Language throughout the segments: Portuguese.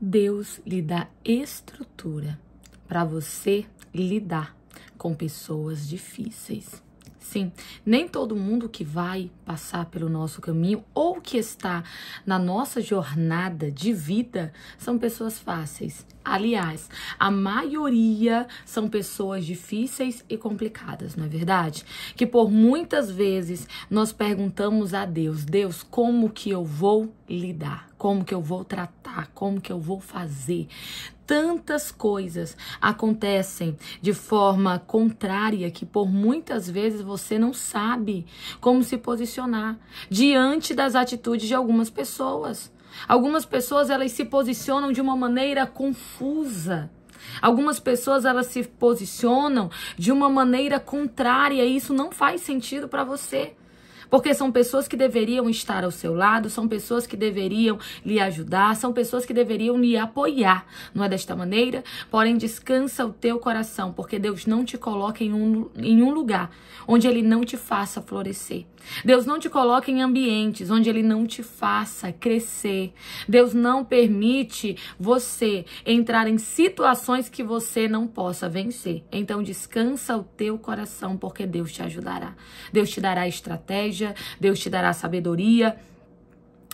Deus lhe dá estrutura para você lidar com pessoas difíceis. Sim, nem todo mundo que vai passar pelo nosso caminho ou que está na nossa jornada de vida são pessoas fáceis. Aliás, a maioria são pessoas difíceis e complicadas, não é verdade? Que por muitas vezes nós perguntamos a Deus: Deus, como que eu vou lidar? Como que eu vou tratar? Como que eu vou fazer? tantas coisas acontecem de forma contrária que por muitas vezes você não sabe como se posicionar diante das atitudes de algumas pessoas. Algumas pessoas elas se posicionam de uma maneira confusa. Algumas pessoas elas se posicionam de uma maneira contrária e isso não faz sentido para você. Porque são pessoas que deveriam estar ao seu lado, são pessoas que deveriam lhe ajudar, são pessoas que deveriam lhe apoiar. Não é desta maneira? Porém, descansa o teu coração, porque Deus não te coloca em um, em um lugar onde Ele não te faça florescer. Deus não te coloca em ambientes onde Ele não te faça crescer. Deus não permite você entrar em situações que você não possa vencer. Então descansa o teu coração, porque Deus te ajudará. Deus te dará estratégia, Deus te dará sabedoria.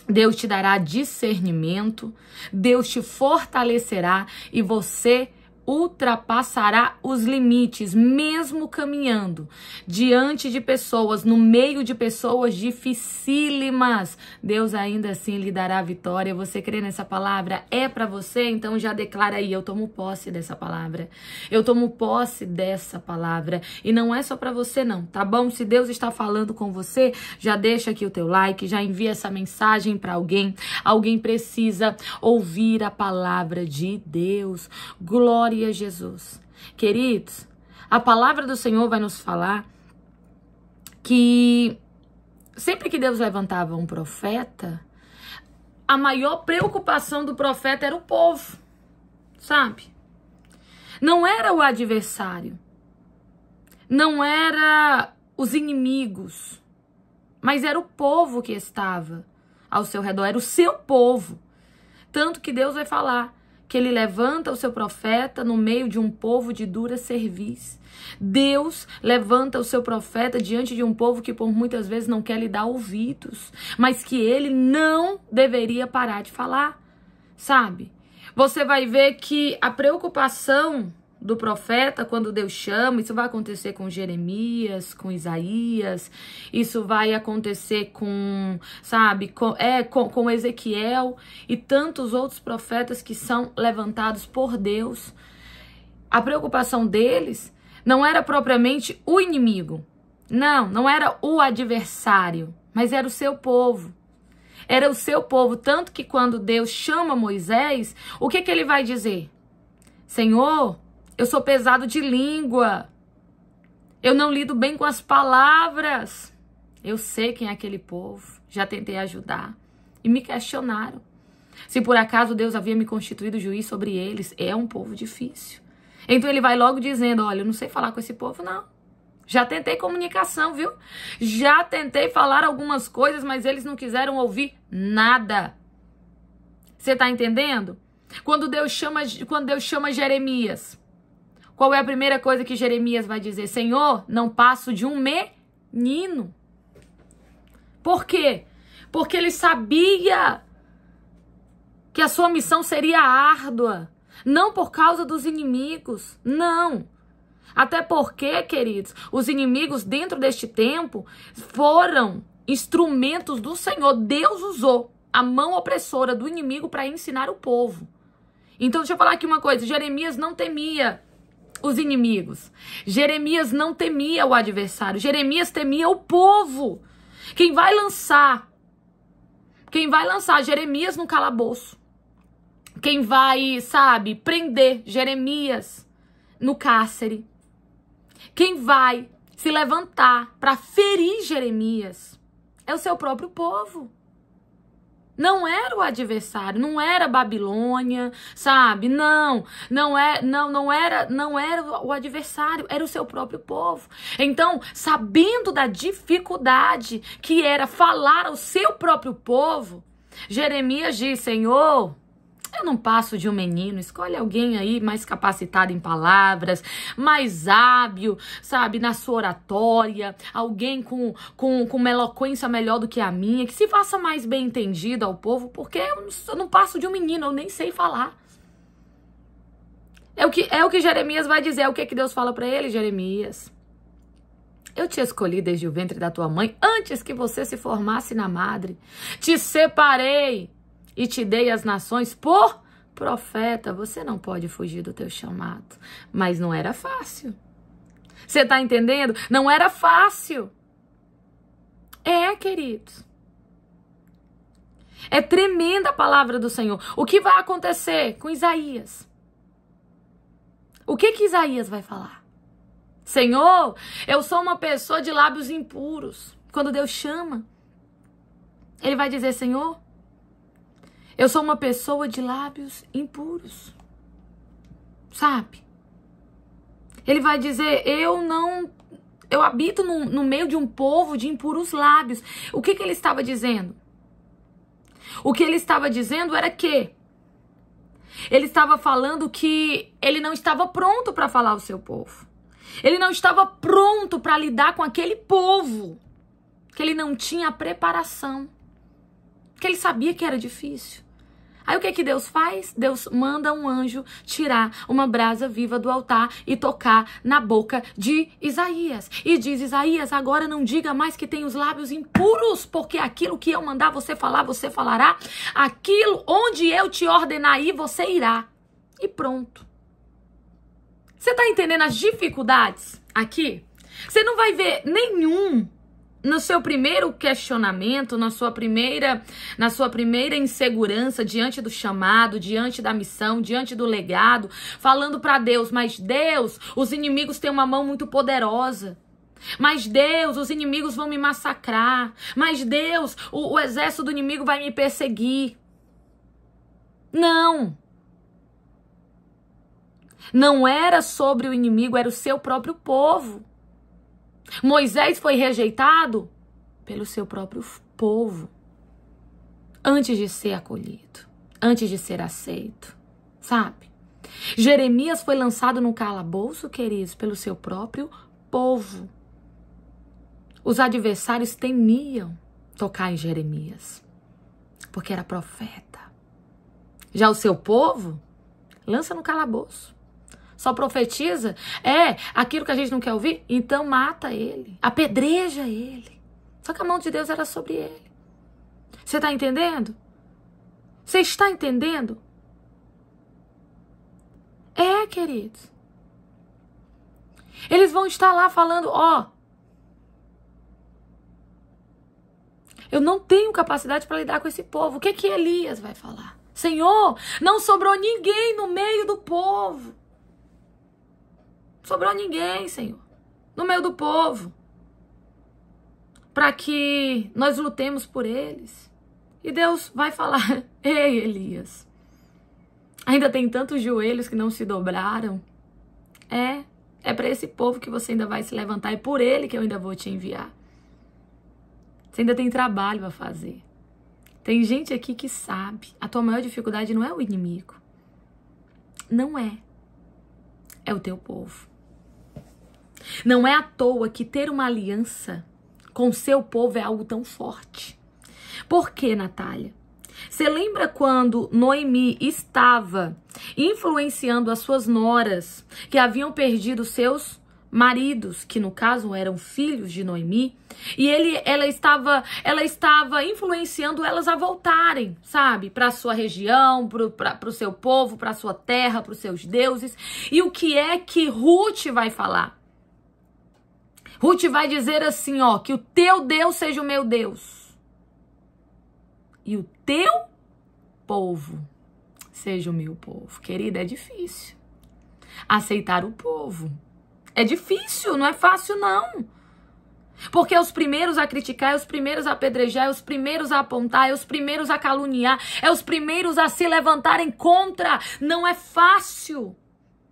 Deus te dará discernimento, Deus te fortalecerá e você ultrapassará os limites, mesmo caminhando diante de pessoas, no meio de pessoas dificílimas. Deus ainda assim lhe dará vitória. Você crê nessa palavra? É para você? Então já declara aí, eu tomo posse dessa palavra. Eu tomo posse dessa palavra. E não é só para você não, tá bom? Se Deus está falando com você, já deixa aqui o teu like, já envia essa mensagem para alguém. Alguém precisa ouvir a palavra de Deus. Glória Glória a Jesus. Queridos, a palavra do Senhor vai nos falar que sempre que Deus levantava um profeta, a maior preocupação do profeta era o povo, sabe? Não era o adversário, não era os inimigos, mas era o povo que estava ao seu redor, era o seu povo. Tanto que Deus vai falar que ele levanta o seu profeta no meio de um povo de dura serviço. Deus levanta o seu profeta diante de um povo que por muitas vezes não quer lhe dar ouvidos, mas que ele não deveria parar de falar, sabe? Você vai ver que a preocupação do profeta quando Deus chama, isso vai acontecer com Jeremias, com Isaías, isso vai acontecer com, sabe, com, é, com, com Ezequiel e tantos outros profetas que são levantados por Deus. A preocupação deles não era propriamente o inimigo, não, não era o adversário, mas era o seu povo era o seu povo. Tanto que quando Deus chama Moisés, o que, que ele vai dizer? Senhor, eu sou pesado de língua. Eu não lido bem com as palavras. Eu sei quem é aquele povo. Já tentei ajudar. E me questionaram. Se por acaso Deus havia me constituído juiz sobre eles, é um povo difícil. Então ele vai logo dizendo: Olha, eu não sei falar com esse povo, não. Já tentei comunicação, viu? Já tentei falar algumas coisas, mas eles não quiseram ouvir nada. Você está entendendo? Quando Deus chama, quando Deus chama Jeremias qual é a primeira coisa que Jeremias vai dizer? Senhor, não passo de um menino. Por quê? Porque ele sabia que a sua missão seria árdua. Não por causa dos inimigos, não. Até porque, queridos, os inimigos dentro deste tempo foram instrumentos do Senhor. Deus usou a mão opressora do inimigo para ensinar o povo. Então, deixa eu falar aqui uma coisa: Jeremias não temia os inimigos. Jeremias não temia o adversário, Jeremias temia o povo. Quem vai lançar? Quem vai lançar Jeremias no calabouço? Quem vai, sabe, prender Jeremias no cárcere? Quem vai se levantar para ferir Jeremias? É o seu próprio povo. Não era o adversário, não era Babilônia, sabe? Não, não é, não, não era, não era o adversário, era o seu próprio povo. Então, sabendo da dificuldade que era falar ao seu próprio povo, Jeremias diz: Senhor, eu não passo de um menino, escolhe alguém aí mais capacitado em palavras, mais hábil, sabe, na sua oratória, alguém com, com, com uma eloquência melhor do que a minha, que se faça mais bem entendido ao povo, porque eu não, eu não passo de um menino, eu nem sei falar. É o que, é o que Jeremias vai dizer, é o que, é que Deus fala para ele, Jeremias. Eu te escolhi desde o ventre da tua mãe, antes que você se formasse na madre. Te separei e te dei as nações por profeta. Você não pode fugir do teu chamado. Mas não era fácil. Você está entendendo? Não era fácil. É, queridos. É tremenda a palavra do Senhor. O que vai acontecer com Isaías? O que que Isaías vai falar? Senhor, eu sou uma pessoa de lábios impuros. Quando Deus chama, ele vai dizer: Senhor, eu sou uma pessoa de lábios impuros. Sabe? Ele vai dizer: Eu não. Eu habito no, no meio de um povo de impuros lábios. O que, que ele estava dizendo? O que ele estava dizendo era que ele estava falando que ele não estava pronto para falar ao seu povo. Ele não estava pronto para lidar com aquele povo. Que ele não tinha a preparação. Que ele sabia que era difícil. Aí o que é que Deus faz? Deus manda um anjo tirar uma brasa viva do altar e tocar na boca de Isaías. E diz: Isaías, agora não diga mais que tem os lábios impuros, porque aquilo que eu mandar você falar, você falará. Aquilo onde eu te ordenar ir, você irá. E pronto. Você está entendendo as dificuldades aqui? Você não vai ver nenhum no seu primeiro questionamento, na sua primeira, na sua primeira insegurança diante do chamado, diante da missão, diante do legado, falando para Deus, mas Deus, os inimigos têm uma mão muito poderosa. Mas Deus, os inimigos vão me massacrar. Mas Deus, o, o exército do inimigo vai me perseguir. Não. Não era sobre o inimigo, era o seu próprio povo. Moisés foi rejeitado pelo seu próprio povo antes de ser acolhido, antes de ser aceito, sabe? Jeremias foi lançado no calabouço, queridos, pelo seu próprio povo. Os adversários temiam tocar em Jeremias, porque era profeta. Já o seu povo lança no calabouço só profetiza? É, aquilo que a gente não quer ouvir? Então mata ele, apedreja ele. Só que a mão de Deus era sobre ele. Você está entendendo? Você está entendendo? É, queridos. Eles vão estar lá falando, ó. Eu não tenho capacidade para lidar com esse povo. O que é que Elias vai falar? Senhor, não sobrou ninguém no meio do povo sobrou ninguém, Senhor, no meio do povo, para que nós lutemos por eles. E Deus vai falar: Ei, Elias, ainda tem tantos joelhos que não se dobraram. É, é para esse povo que você ainda vai se levantar, é por ele que eu ainda vou te enviar. Você ainda tem trabalho a fazer. Tem gente aqui que sabe. A tua maior dificuldade não é o inimigo. Não é. É o teu povo. Não é à toa que ter uma aliança com seu povo é algo tão forte. Por que, Natália? Você lembra quando Noemi estava influenciando as suas noras que haviam perdido seus maridos, que no caso eram filhos de Noemi, e ele, ela estava, ela estava influenciando elas a voltarem, sabe, para sua região, para o seu povo, para sua terra, para os seus deuses. E o que é que Ruth vai falar? Ruth vai dizer assim, ó, que o teu Deus seja o meu Deus. E o teu povo seja o meu povo. Querida, é difícil. Aceitar o povo. É difícil, não é fácil não. Porque é os primeiros a criticar, é os primeiros a apedrejar, é os primeiros a apontar, é os primeiros a caluniar, é os primeiros a se levantarem contra. Não é fácil.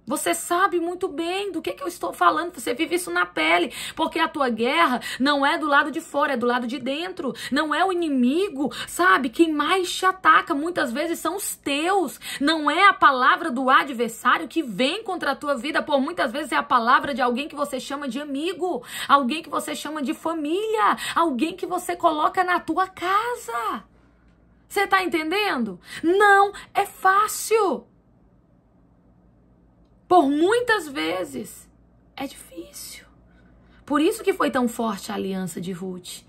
Você sabe muito bem do que, que eu estou falando, você vive isso na pele, porque a tua guerra não é do lado de fora, é do lado de dentro. Não é o inimigo, sabe? Quem mais te ataca muitas vezes são os teus. Não é a palavra do adversário que vem contra a tua vida, por muitas vezes é a palavra de alguém que você chama de amigo, alguém que você chama de família, alguém que você coloca na tua casa. Você está entendendo? Não é fácil por muitas vezes, é difícil. Por isso que foi tão forte a aliança de Ruth.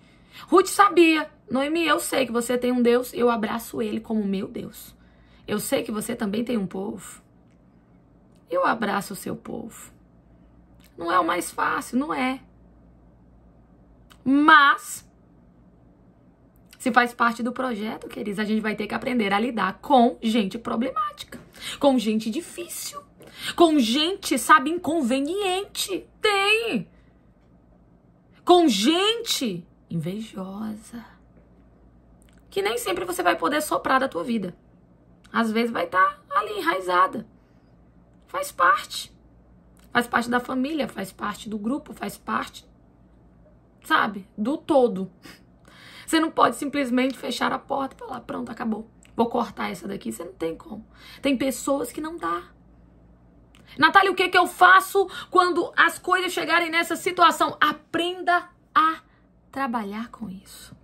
Ruth sabia, Noemi, eu sei que você tem um Deus, eu abraço ele como meu Deus. Eu sei que você também tem um povo. Eu abraço o seu povo. Não é o mais fácil, não é. Mas, se faz parte do projeto, queridos, a gente vai ter que aprender a lidar com gente problemática, com gente difícil. Com gente, sabe, inconveniente. Tem. Com gente invejosa. Que nem sempre você vai poder soprar da tua vida. Às vezes vai estar tá ali enraizada. Faz parte. Faz parte da família, faz parte do grupo, faz parte, sabe, do todo. Você não pode simplesmente fechar a porta e falar: pronto, acabou. Vou cortar essa daqui. Você não tem como. Tem pessoas que não dá. Natália, o que, é que eu faço quando as coisas chegarem nessa situação? Aprenda a trabalhar com isso.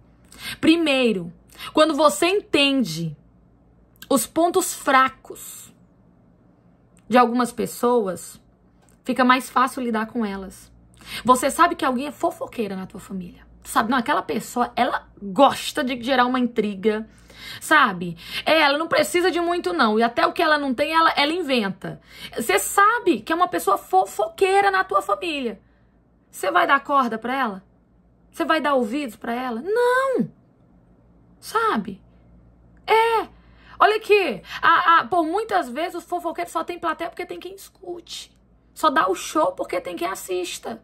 Primeiro, quando você entende os pontos fracos de algumas pessoas, fica mais fácil lidar com elas. Você sabe que alguém é fofoqueira na tua família. sabe, não, aquela pessoa, ela gosta de gerar uma intriga, sabe? É, ela não precisa de muito, não. E até o que ela não tem, ela, ela inventa. Você sabe que é uma pessoa fofoqueira na tua família. Você vai dar corda para ela? Você vai dar ouvidos para ela? Não! Sabe? É. Olha aqui. A, a, por muitas vezes os fofoqueiros só tem plateia porque tem quem escute. Só dá o show porque tem quem assista.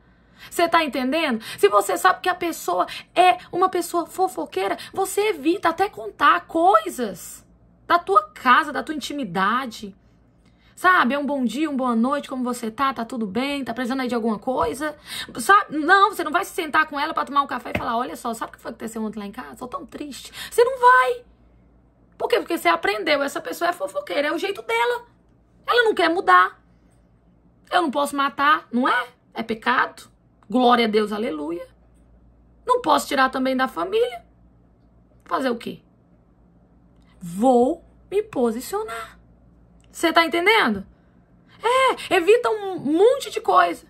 Você tá entendendo? Se você sabe que a pessoa é uma pessoa fofoqueira, você evita até contar coisas da tua casa, da tua intimidade. Sabe, é um bom dia, uma boa noite, como você tá? Tá tudo bem? Tá precisando aí de alguma coisa? Sabe? Não, você não vai se sentar com ela para tomar um café e falar: olha só, sabe o que foi que aconteceu ontem lá em casa? Tô tão triste. Você não vai. Por quê? Porque você aprendeu. Essa pessoa é fofoqueira, é o jeito dela. Ela não quer mudar. Eu não posso matar, não é? É pecado. Glória a Deus, aleluia. Não posso tirar também da família. Fazer o quê? Vou me posicionar. Você tá entendendo? É, evita um monte de coisa.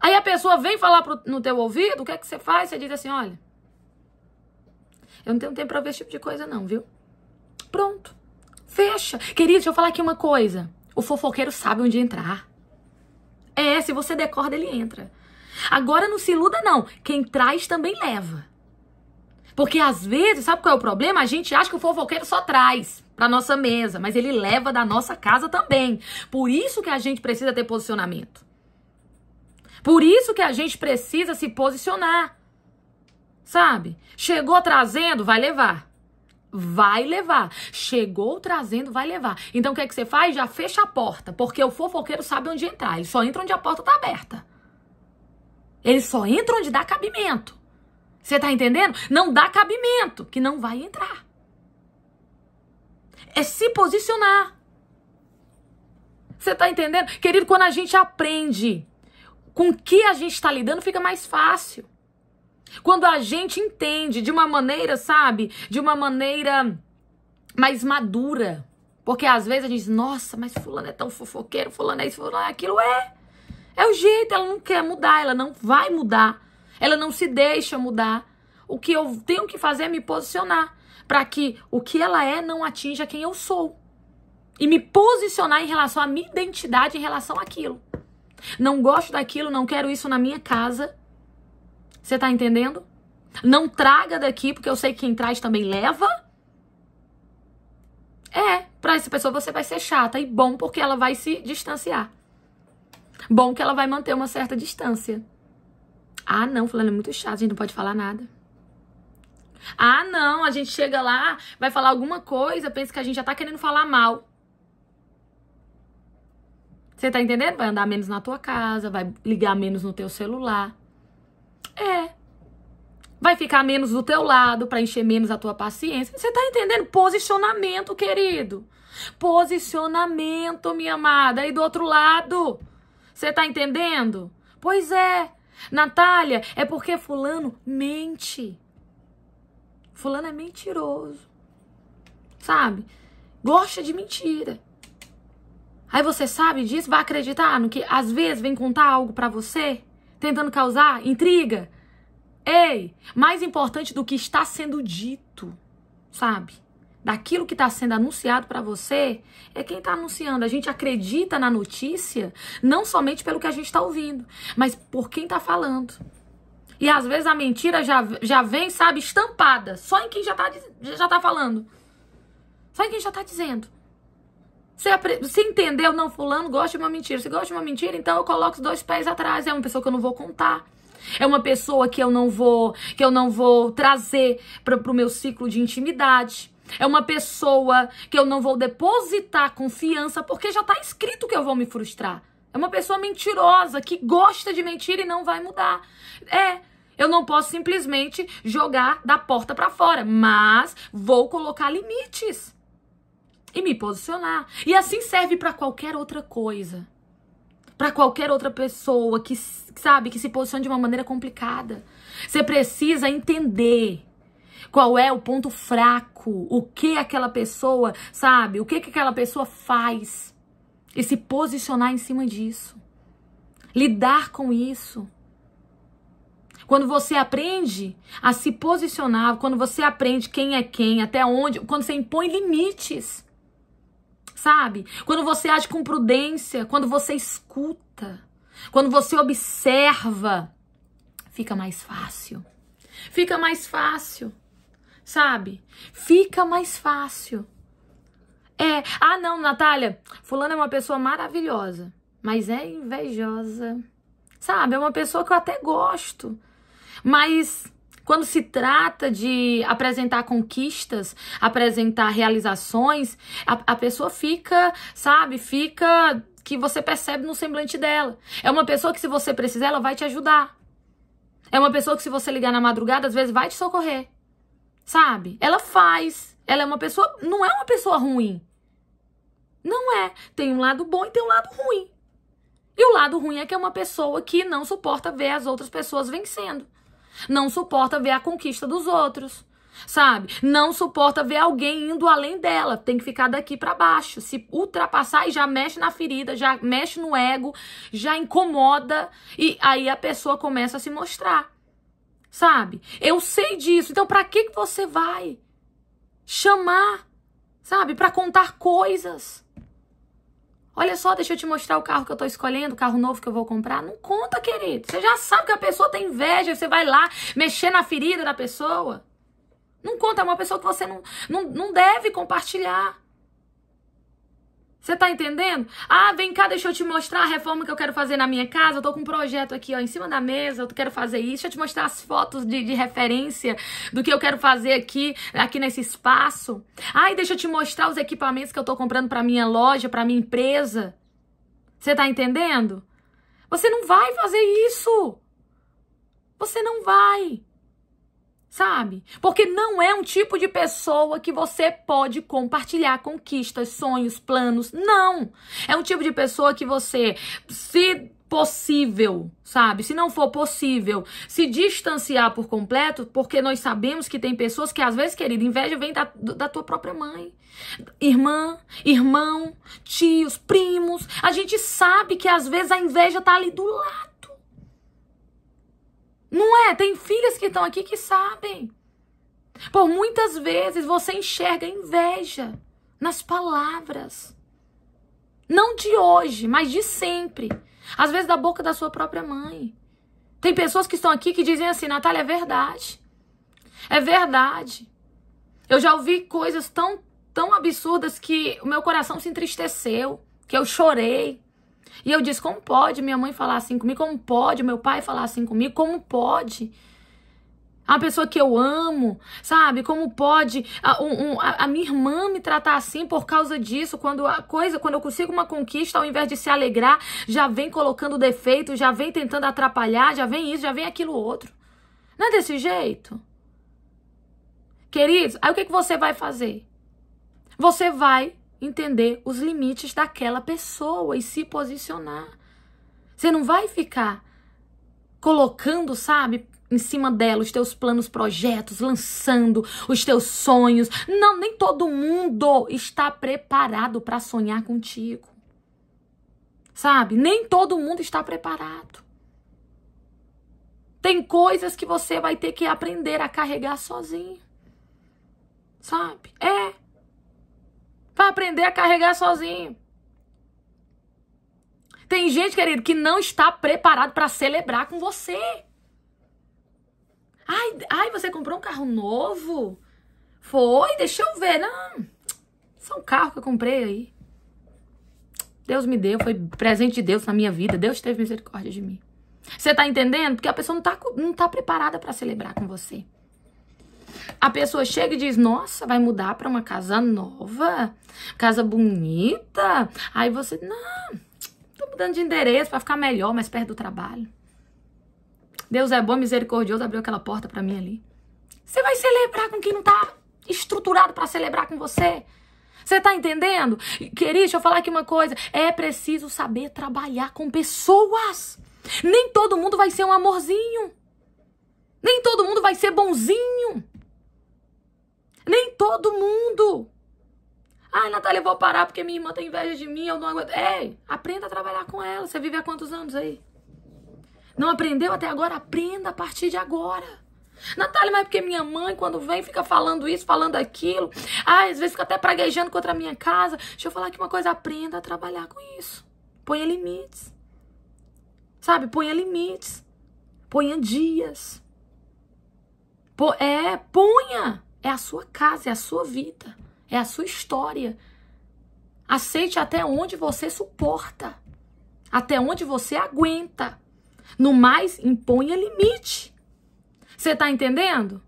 Aí a pessoa vem falar pro, no teu ouvido, o que é que você faz? Você diz assim, olha, eu não tenho tempo para ver esse tipo de coisa não, viu? Pronto. Fecha. Querido, deixa eu falar aqui uma coisa. O fofoqueiro sabe onde entrar. É, se você decorda, ele entra. Agora não se iluda, não. Quem traz também leva. Porque às vezes, sabe qual é o problema? A gente acha que o fofoqueiro só traz para nossa mesa, mas ele leva da nossa casa também. Por isso que a gente precisa ter posicionamento. Por isso que a gente precisa se posicionar. Sabe? Chegou trazendo, vai levar vai levar. Chegou trazendo, vai levar. Então o que é que você faz? Já fecha a porta, porque o fofoqueiro sabe onde entrar. Ele só entra onde a porta tá aberta. Ele só entra onde dá cabimento. Você tá entendendo? Não dá cabimento, que não vai entrar. É se posicionar. Você tá entendendo? Querido, quando a gente aprende com o que a gente está lidando, fica mais fácil. Quando a gente entende de uma maneira, sabe? De uma maneira mais madura. Porque às vezes a gente diz, nossa, mas fulano é tão fofoqueiro, fulano é isso, fulano é aquilo. É, é o jeito, ela não quer mudar, ela não vai mudar. Ela não se deixa mudar. O que eu tenho que fazer é me posicionar para que o que ela é não atinja quem eu sou. E me posicionar em relação à minha identidade em relação àquilo. Não gosto daquilo, não quero isso na minha casa. Você tá entendendo? Não traga daqui, porque eu sei que quem traz também leva. É, pra essa pessoa você vai ser chata. E bom, porque ela vai se distanciar. Bom que ela vai manter uma certa distância. Ah, não, fulano é muito chato, a gente não pode falar nada. Ah, não, a gente chega lá, vai falar alguma coisa, pensa que a gente já tá querendo falar mal. Você tá entendendo? Vai andar menos na tua casa, vai ligar menos no teu celular. É. Vai ficar menos do teu lado para encher menos a tua paciência. Você tá entendendo? Posicionamento, querido. Posicionamento, minha amada. E do outro lado. Você tá entendendo? Pois é. Natália, é porque fulano mente. Fulano é mentiroso. Sabe? Gosta de mentira. Aí você sabe disso, vai acreditar no que às vezes vem contar algo para você tentando causar intriga. Ei, mais importante do que está sendo dito, sabe? Daquilo que está sendo anunciado para você é quem está anunciando. A gente acredita na notícia não somente pelo que a gente está ouvindo, mas por quem está falando. E às vezes a mentira já, já vem, sabe, estampada, só em quem já está já tá falando. Só em quem já está dizendo. Você, você entendeu? Não, fulano gosta de uma mentira. Se gosta de uma mentira, então eu coloco os dois pés atrás. É uma pessoa que eu não vou contar. É uma pessoa que eu não vou, que eu não vou trazer para o meu ciclo de intimidade. É uma pessoa que eu não vou depositar confiança porque já está escrito que eu vou me frustrar. É uma pessoa mentirosa que gosta de mentir e não vai mudar. É, eu não posso simplesmente jogar da porta para fora, mas vou colocar limites e me posicionar. E assim serve para qualquer outra coisa. Para qualquer outra pessoa que sabe que se posiciona de uma maneira complicada. Você precisa entender qual é o ponto fraco, o que aquela pessoa, sabe, o que, que aquela pessoa faz e se posicionar em cima disso. Lidar com isso. Quando você aprende a se posicionar, quando você aprende quem é quem, até onde, quando você impõe limites sabe? Quando você age com prudência, quando você escuta, quando você observa, fica mais fácil. Fica mais fácil, sabe? Fica mais fácil. É, ah não, Natália, fulano é uma pessoa maravilhosa, mas é invejosa. Sabe, é uma pessoa que eu até gosto, mas quando se trata de apresentar conquistas, apresentar realizações, a, a pessoa fica, sabe, fica que você percebe no semblante dela. É uma pessoa que, se você precisar, ela vai te ajudar. É uma pessoa que, se você ligar na madrugada, às vezes vai te socorrer. Sabe? Ela faz. Ela é uma pessoa. Não é uma pessoa ruim. Não é. Tem um lado bom e tem um lado ruim. E o lado ruim é que é uma pessoa que não suporta ver as outras pessoas vencendo. Não suporta ver a conquista dos outros, sabe? Não suporta ver alguém indo além dela, tem que ficar daqui para baixo, se ultrapassar e já mexe na ferida, já mexe no ego, já incomoda e aí a pessoa começa a se mostrar. Sabe? Eu sei disso. Então para que que você vai chamar, sabe, para contar coisas? Olha só, deixa eu te mostrar o carro que eu tô escolhendo, o carro novo que eu vou comprar. Não conta, querido. Você já sabe que a pessoa tem inveja, você vai lá mexer na ferida da pessoa. Não conta, é uma pessoa que você não, não, não deve compartilhar. Você tá entendendo? Ah, vem cá, deixa eu te mostrar a reforma que eu quero fazer na minha casa. Eu tô com um projeto aqui, ó, em cima da mesa. Eu quero fazer isso. Deixa eu te mostrar as fotos de, de referência do que eu quero fazer aqui, aqui nesse espaço. Ah, e deixa eu te mostrar os equipamentos que eu tô comprando pra minha loja, pra minha empresa. Você tá entendendo? Você não vai fazer isso. Você não vai sabe? Porque não é um tipo de pessoa que você pode compartilhar conquistas, sonhos, planos. Não! É um tipo de pessoa que você, se possível, sabe? Se não for possível, se distanciar por completo, porque nós sabemos que tem pessoas que às vezes, querida, inveja vem da, da tua própria mãe, irmã, irmão, tios, primos. A gente sabe que às vezes a inveja tá ali do lado não é? Tem filhas que estão aqui que sabem. Por muitas vezes você enxerga inveja nas palavras. Não de hoje, mas de sempre. Às vezes da boca da sua própria mãe. Tem pessoas que estão aqui que dizem assim, Natália, é verdade. É verdade. Eu já ouvi coisas tão, tão absurdas que o meu coração se entristeceu, que eu chorei. E eu disse: como pode minha mãe falar assim comigo? Como pode meu pai falar assim comigo? Como pode? A pessoa que eu amo, sabe? Como pode a, um, a, a, minha irmã me tratar assim por causa disso? Quando a coisa, quando eu consigo uma conquista, ao invés de se alegrar, já vem colocando defeito, já vem tentando atrapalhar, já vem isso, já vem aquilo outro. Não é desse jeito? Queridos, aí o que, que você vai fazer? Você vai entender os limites daquela pessoa e se posicionar. Você não vai ficar colocando, sabe, em cima dela os teus planos, projetos, lançando os teus sonhos. Não, nem todo mundo está preparado para sonhar contigo. Sabe? Nem todo mundo está preparado. Tem coisas que você vai ter que aprender a carregar sozinho. Sabe? É. Vai aprender a carregar sozinho. Tem gente, querido, que não está preparado para celebrar com você. Ai, ai, você comprou um carro novo? Foi, deixa eu ver. Não, são um carro que eu comprei aí. Deus me deu, foi presente de Deus na minha vida. Deus teve misericórdia de mim. Você tá entendendo? Porque a pessoa não tá, não tá preparada para celebrar com você. A pessoa chega e diz: Nossa, vai mudar para uma casa nova, casa bonita. Aí você, não, tô mudando de endereço para ficar melhor, mais perto do trabalho. Deus é bom, misericordioso, abriu aquela porta para mim ali. Você vai celebrar com quem não tá estruturado para celebrar com você. Você tá entendendo? Querido, deixa eu falar aqui uma coisa. É preciso saber trabalhar com pessoas. Nem todo mundo vai ser um amorzinho. Nem todo mundo vai ser bonzinho. Nem todo mundo. Ai, Natália, eu vou parar porque minha irmã tem inveja de mim, eu não aguento. Ei, aprenda a trabalhar com ela. Você vive há quantos anos aí? Não aprendeu até agora? Aprenda a partir de agora. Natália, mas é porque minha mãe, quando vem, fica falando isso, falando aquilo. Ai, às vezes fica até praguejando contra a minha casa. Deixa eu falar aqui uma coisa: aprenda a trabalhar com isso. Ponha limites. Sabe? Ponha limites. Ponha dias. Pô, é, ponha. É a sua casa, é a sua vida, é a sua história. Aceite até onde você suporta, até onde você aguenta. No mais, imponha limite. Você tá entendendo?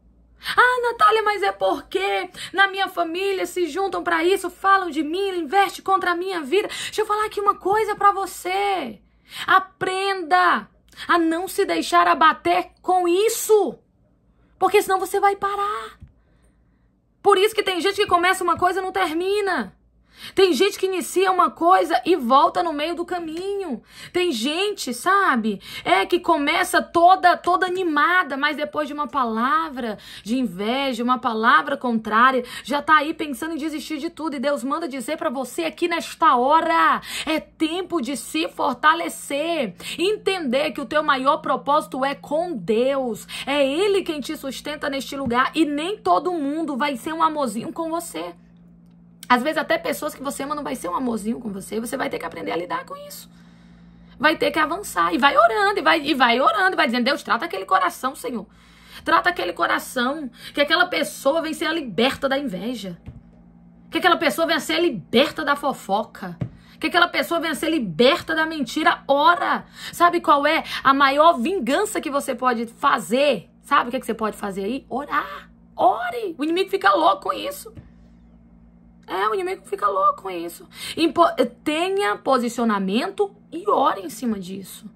Ah, Natália, mas é porque na minha família se juntam para isso, falam de mim, investe contra a minha vida. Deixa eu falar aqui uma coisa para você. Aprenda a não se deixar abater com isso. Porque senão você vai parar. Por isso que tem gente que começa uma coisa e não termina. Tem gente que inicia uma coisa e volta no meio do caminho. Tem gente, sabe? É que começa toda toda animada, mas depois de uma palavra de inveja, uma palavra contrária, já tá aí pensando em desistir de tudo. E Deus manda dizer para você aqui nesta hora, é tempo de se fortalecer, entender que o teu maior propósito é com Deus. É ele quem te sustenta neste lugar e nem todo mundo vai ser um amorzinho com você. Às vezes até pessoas que você ama não vai ser um amorzinho com você, você vai ter que aprender a lidar com isso. Vai ter que avançar e vai orando, e vai, e vai orando, e vai dizendo, Deus, trata aquele coração, Senhor. Trata aquele coração, que aquela pessoa venha ser liberta da inveja. Que aquela pessoa venha ser liberta da fofoca. Que aquela pessoa venha ser liberta da mentira. Ora! Sabe qual é a maior vingança que você pode fazer? Sabe o que, é que você pode fazer aí? Orar! Ore! O inimigo fica louco com isso. É, o inimigo fica louco com isso. Impo eh, tenha posicionamento e ore em cima disso.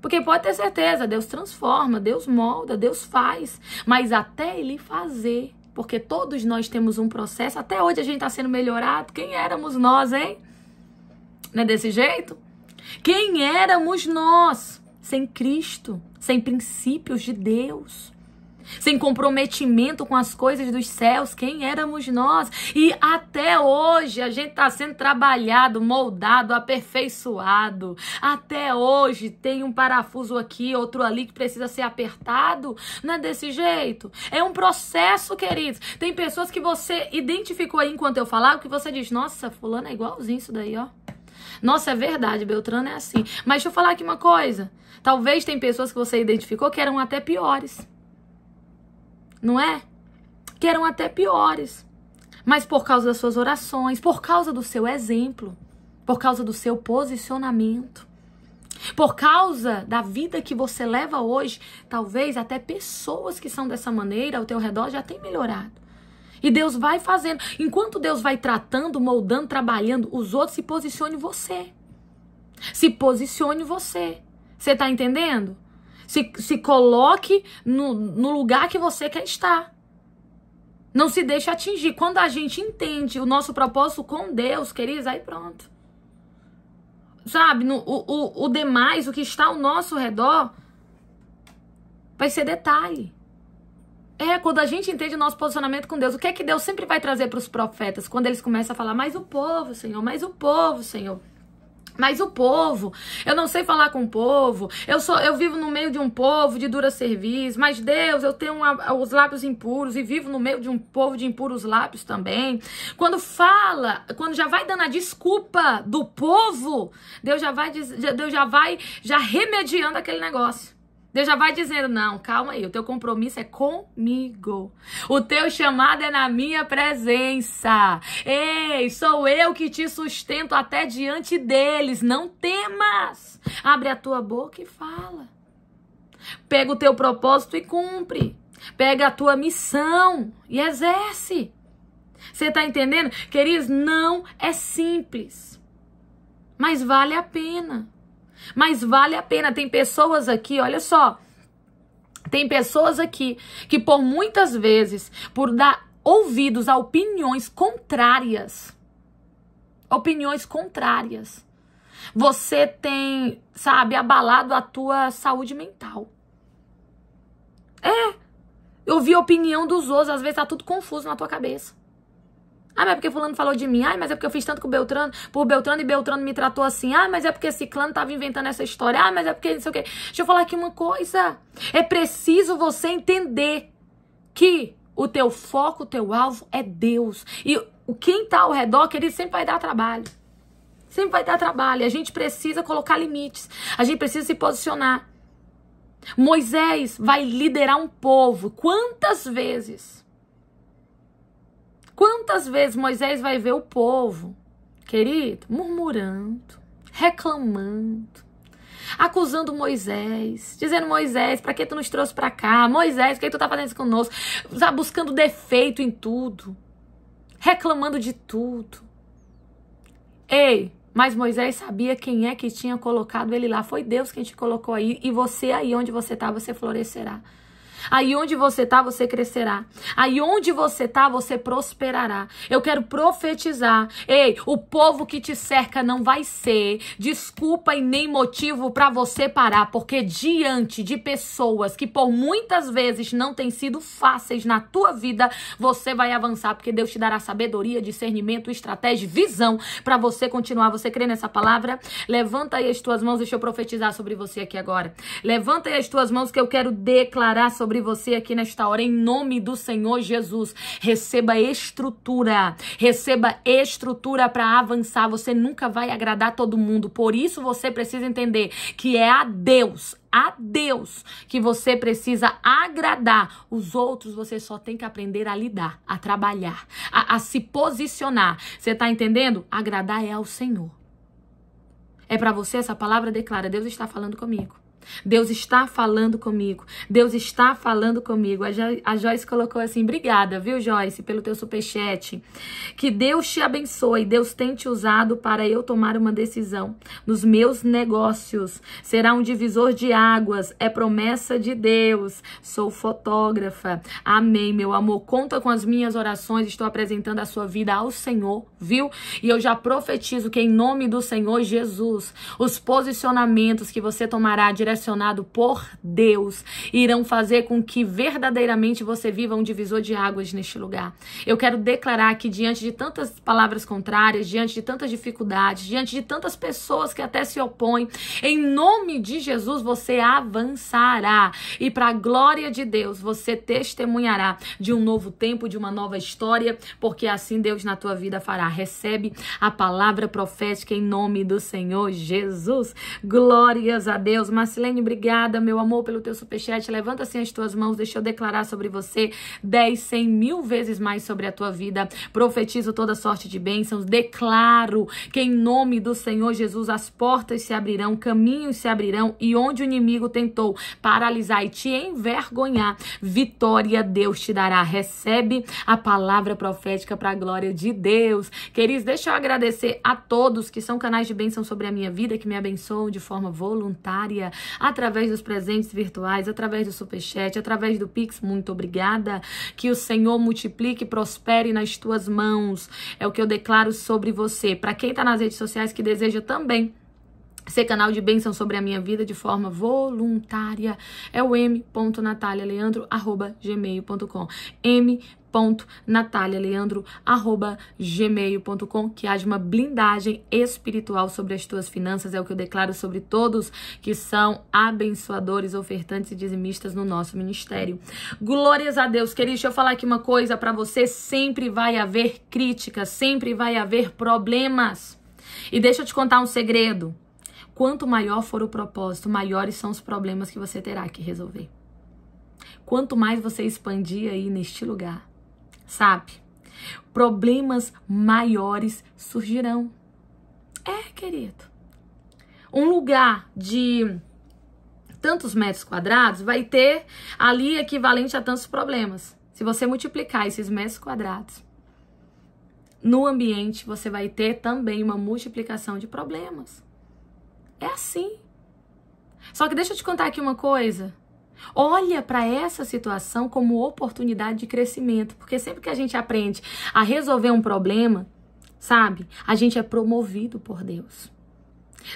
Porque pode ter certeza, Deus transforma, Deus molda, Deus faz. Mas até ele fazer, porque todos nós temos um processo, até hoje a gente está sendo melhorado. Quem éramos nós, hein? Não é desse jeito? Quem éramos nós sem Cristo, sem princípios de Deus? sem comprometimento com as coisas dos céus, quem éramos nós? E até hoje a gente está sendo trabalhado, moldado, aperfeiçoado. Até hoje tem um parafuso aqui, outro ali que precisa ser apertado. Não é desse jeito. É um processo, queridos. Tem pessoas que você identificou aí enquanto eu falava que você diz: Nossa, Fulano é igualzinho isso daí, ó. Nossa, é verdade, Beltrano é assim. Mas deixa eu falar aqui uma coisa. Talvez tem pessoas que você identificou que eram até piores não é? Que eram até piores. Mas por causa das suas orações, por causa do seu exemplo, por causa do seu posicionamento, por causa da vida que você leva hoje, talvez até pessoas que são dessa maneira ao teu redor já tenham melhorado. E Deus vai fazendo. Enquanto Deus vai tratando, moldando, trabalhando, os outros se posicione você. Se posicione você. Você tá entendendo? Se, se coloque no, no lugar que você quer estar. Não se deixe atingir. Quando a gente entende o nosso propósito com Deus, queridos, aí pronto. Sabe, no, o, o, o demais, o que está ao nosso redor, vai ser detalhe. É, quando a gente entende o nosso posicionamento com Deus, o que é que Deus sempre vai trazer para os profetas quando eles começam a falar, mais o povo, Senhor, mais o povo, Senhor. Mas o povo, eu não sei falar com o povo, eu sou, eu vivo no meio de um povo de dura serviço, mas Deus, eu tenho uma, os lábios impuros e vivo no meio de um povo de impuros lábios também. Quando fala, quando já vai dando a desculpa do povo, Deus já vai, Deus já vai já remediando aquele negócio. Deus já vai dizendo: não, calma aí, o teu compromisso é comigo. O teu chamado é na minha presença. Ei, sou eu que te sustento até diante deles. Não temas. Abre a tua boca e fala. Pega o teu propósito e cumpre. Pega a tua missão e exerce. Você tá entendendo? Queridos, não é simples, mas vale a pena. Mas vale a pena. Tem pessoas aqui, olha só. Tem pessoas aqui que, por muitas vezes, por dar ouvidos a opiniões contrárias, opiniões contrárias, você tem, sabe, abalado a tua saúde mental. É. Eu vi a opinião dos outros, às vezes tá tudo confuso na tua cabeça. Ah, mas é porque fulano falou de mim. Ah, mas é porque eu fiz tanto com Beltrano, por Beltrano e Beltrano me tratou assim. Ah, mas é porque esse clã tava inventando essa história. Ah, mas é porque não sei o quê. Deixa eu falar aqui uma coisa. É preciso você entender que o teu foco, o teu alvo é Deus. E quem tá ao redor, querido, sempre vai dar trabalho. Sempre vai dar trabalho. A gente precisa colocar limites. A gente precisa se posicionar. Moisés vai liderar um povo. Quantas vezes Quantas vezes Moisés vai ver o povo, querido, murmurando, reclamando, acusando Moisés, dizendo Moisés, para que tu nos trouxe para cá? Moisés, por que tu tá fazendo isso conosco? Tá buscando defeito em tudo, reclamando de tudo. Ei, mas Moisés sabia quem é que tinha colocado ele lá. Foi Deus quem te colocou aí. E você aí onde você tá, você florescerá. Aí onde você tá, você crescerá. Aí onde você tá, você prosperará. Eu quero profetizar. Ei, o povo que te cerca não vai ser desculpa e nem motivo para você parar, porque diante de pessoas que por muitas vezes não têm sido fáceis na tua vida, você vai avançar, porque Deus te dará sabedoria, discernimento, estratégia, visão para você continuar. Você crê nessa palavra? Levanta aí as tuas mãos, deixa eu profetizar sobre você aqui agora. Levanta aí as tuas mãos que eu quero declarar sobre sobre você aqui nesta hora, em nome do Senhor Jesus. Receba estrutura, receba estrutura para avançar. Você nunca vai agradar todo mundo, por isso você precisa entender que é a Deus, a Deus que você precisa agradar. Os outros você só tem que aprender a lidar, a trabalhar, a, a se posicionar. Você tá entendendo? Agradar é ao Senhor. É para você essa palavra declara, Deus está falando comigo. Deus está falando comigo. Deus está falando comigo. A, jo a Joyce colocou assim: obrigada, viu, Joyce, pelo teu superchat. Que Deus te abençoe. Deus tem te usado para eu tomar uma decisão nos meus negócios. Será um divisor de águas. É promessa de Deus. Sou fotógrafa. Amém, meu amor. Conta com as minhas orações. Estou apresentando a sua vida ao Senhor, viu? E eu já profetizo que, em nome do Senhor Jesus, os posicionamentos que você tomará diretamente direcionado por Deus irão fazer com que verdadeiramente você viva um divisor de águas neste lugar. Eu quero declarar que diante de tantas palavras contrárias, diante de tantas dificuldades, diante de tantas pessoas que até se opõem, em nome de Jesus você avançará e para a glória de Deus você testemunhará de um novo tempo, de uma nova história, porque assim Deus na tua vida fará. Recebe a palavra profética em nome do Senhor Jesus. Glórias a Deus. Mas Marcelene, obrigada, meu amor, pelo teu superchat. Levanta assim as tuas mãos, deixa eu declarar sobre você 10, 100 mil vezes mais sobre a tua vida. Profetizo toda sorte de bênçãos. Declaro que em nome do Senhor Jesus as portas se abrirão, caminhos se abrirão e onde o inimigo tentou paralisar e te envergonhar, vitória Deus te dará. Recebe a palavra profética para a glória de Deus. Queridos, deixa eu agradecer a todos que são canais de bênção sobre a minha vida, que me abençoam de forma voluntária através dos presentes virtuais, através do superchat, através do Pix. Muito obrigada. Que o Senhor multiplique e prospere nas tuas mãos. É o que eu declaro sobre você. Para quem está nas redes sociais que deseja também ser canal de bênção sobre a minha vida de forma voluntária é o m.natalialeandro.gmail.com m www.natalialeandro.gmail.com que haja uma blindagem espiritual sobre as tuas finanças, é o que eu declaro sobre todos que são abençoadores, ofertantes e dizimistas no nosso ministério. Glórias a Deus, querido, deixa eu falar aqui uma coisa para você, sempre vai haver críticas, sempre vai haver problemas. E deixa eu te contar um segredo. Quanto maior for o propósito, maiores são os problemas que você terá que resolver. Quanto mais você expandir aí neste lugar, sabe? Problemas maiores surgirão. É, querido. Um lugar de tantos metros quadrados vai ter ali equivalente a tantos problemas. Se você multiplicar esses metros quadrados no ambiente, você vai ter também uma multiplicação de problemas. É assim. Só que deixa eu te contar aqui uma coisa. Olha para essa situação como oportunidade de crescimento, porque sempre que a gente aprende a resolver um problema, sabe? A gente é promovido por Deus.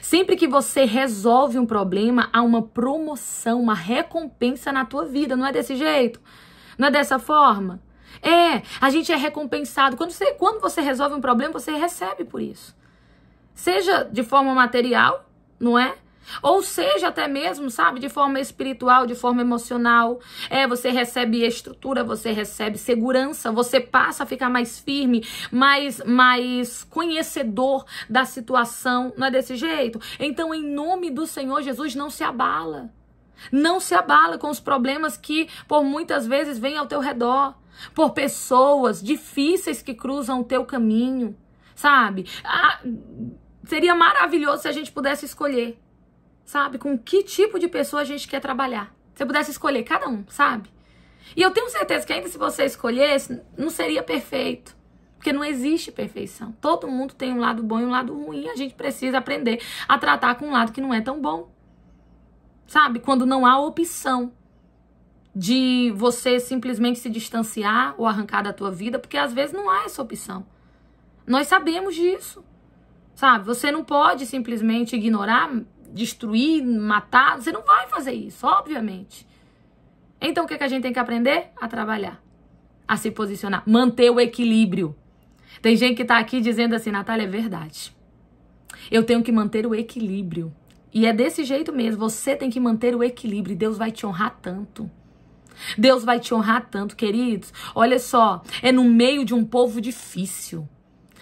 Sempre que você resolve um problema, há uma promoção, uma recompensa na tua vida, não é desse jeito? Não é dessa forma? É, a gente é recompensado. Quando você, quando você resolve um problema, você recebe por isso. Seja de forma material, não é? Ou seja, até mesmo, sabe, de forma espiritual, de forma emocional. É, você recebe estrutura, você recebe segurança, você passa a ficar mais firme, mais, mais conhecedor da situação. Não é desse jeito? Então, em nome do Senhor Jesus, não se abala. Não se abala com os problemas que, por muitas vezes, vêm ao teu redor. Por pessoas difíceis que cruzam o teu caminho, sabe? Ah, seria maravilhoso se a gente pudesse escolher sabe? Com que tipo de pessoa a gente quer trabalhar. Se eu pudesse escolher cada um, sabe? E eu tenho certeza que ainda se você escolhesse, não seria perfeito. Porque não existe perfeição. Todo mundo tem um lado bom e um lado ruim. A gente precisa aprender a tratar com um lado que não é tão bom. Sabe? Quando não há opção de você simplesmente se distanciar ou arrancar da tua vida, porque às vezes não há essa opção. Nós sabemos disso. Sabe? Você não pode simplesmente ignorar destruir, matar. Você não vai fazer isso, obviamente. Então o que, é que a gente tem que aprender? A trabalhar, a se posicionar, manter o equilíbrio. Tem gente que está aqui dizendo assim, Natália, é verdade. Eu tenho que manter o equilíbrio. E é desse jeito mesmo, você tem que manter o equilíbrio e Deus vai te honrar tanto. Deus vai te honrar tanto, queridos. Olha só, é no meio de um povo difícil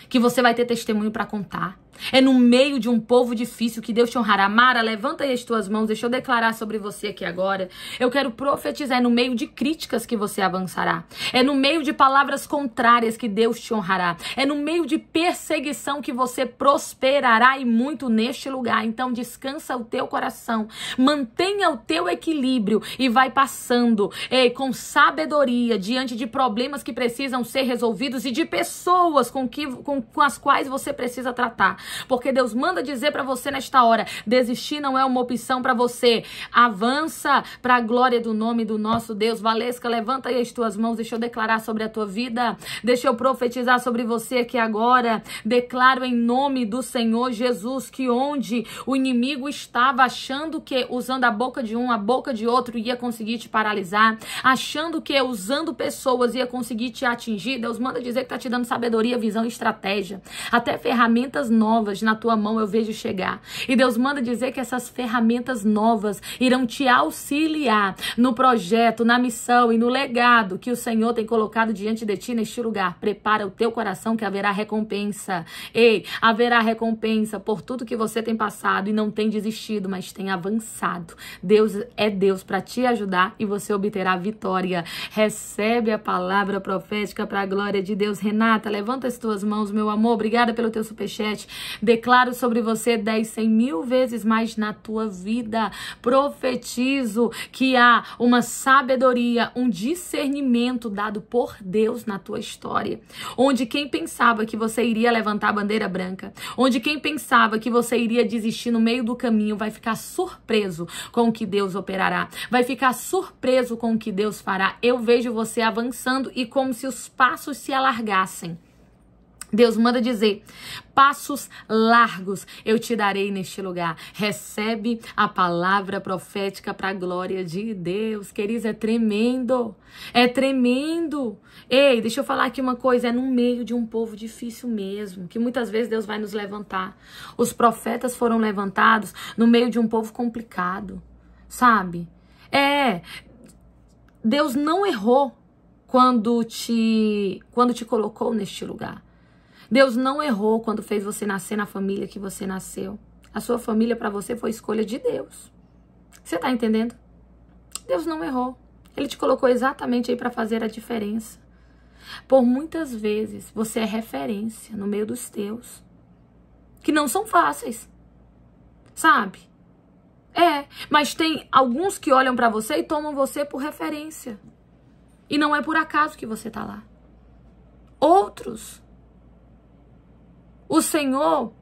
que você vai ter testemunho para contar. É no meio de um povo difícil que Deus te honrará. Mara, levanta aí as tuas mãos, deixa eu declarar sobre você aqui agora. Eu quero profetizar, é no meio de críticas que você avançará. É no meio de palavras contrárias que Deus te honrará. É no meio de perseguição que você prosperará e muito neste lugar. Então descansa o teu coração, mantenha o teu equilíbrio e vai passando ei, com sabedoria diante de problemas que precisam ser resolvidos e de pessoas com, que, com, com as quais você precisa tratar. Porque Deus manda dizer para você nesta hora: desistir não é uma opção para você. Avança para a glória do nome do nosso Deus. Valesca, levanta aí as tuas mãos. Deixa eu declarar sobre a tua vida. Deixa eu profetizar sobre você aqui agora. Declaro em nome do Senhor Jesus que onde o inimigo estava achando que usando a boca de um, a boca de outro ia conseguir te paralisar, achando que usando pessoas ia conseguir te atingir, Deus manda dizer que está te dando sabedoria, visão, estratégia, até ferramentas novas novas na tua mão eu vejo chegar. E Deus manda dizer que essas ferramentas novas irão te auxiliar no projeto, na missão e no legado que o Senhor tem colocado diante de ti neste lugar. Prepara o teu coração que haverá recompensa. Ei, haverá recompensa por tudo que você tem passado e não tem desistido, mas tem avançado. Deus é Deus para te ajudar e você obterá vitória. Recebe a palavra profética para a glória de Deus. Renata, levanta as tuas mãos, meu amor. Obrigada pelo teu superchat. Declaro sobre você dez, cem mil vezes mais na tua vida. Profetizo que há uma sabedoria, um discernimento dado por Deus na tua história. Onde quem pensava que você iria levantar a bandeira branca, onde quem pensava que você iria desistir no meio do caminho, vai ficar surpreso com o que Deus operará. Vai ficar surpreso com o que Deus fará. Eu vejo você avançando e como se os passos se alargassem. Deus manda dizer: passos largos eu te darei neste lugar. Recebe a palavra profética para a glória de Deus. Queridos, é tremendo. É tremendo. Ei, deixa eu falar aqui uma coisa: é no meio de um povo difícil mesmo, que muitas vezes Deus vai nos levantar. Os profetas foram levantados no meio de um povo complicado, sabe? É. Deus não errou quando te quando te colocou neste lugar. Deus não errou quando fez você nascer na família que você nasceu. A sua família para você foi escolha de Deus. Você tá entendendo? Deus não errou. Ele te colocou exatamente aí para fazer a diferença. Por muitas vezes você é referência no meio dos teus, que não são fáceis. Sabe? É, mas tem alguns que olham para você e tomam você por referência. E não é por acaso que você tá lá. Outros o Senhor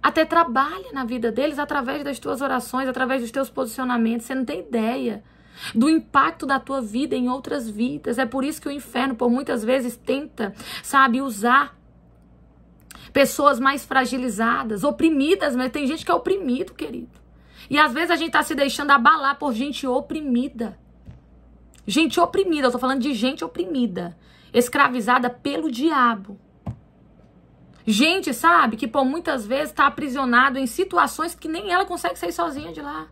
até trabalha na vida deles através das tuas orações, através dos teus posicionamentos. Você não tem ideia do impacto da tua vida em outras vidas. É por isso que o inferno, por muitas vezes, tenta, sabe, usar pessoas mais fragilizadas, oprimidas, mas tem gente que é oprimido, querido. E às vezes a gente tá se deixando abalar por gente oprimida. Gente oprimida, eu tô falando de gente oprimida, escravizada pelo diabo. Gente, sabe, que por muitas vezes está aprisionado em situações que nem ela consegue sair sozinha de lá.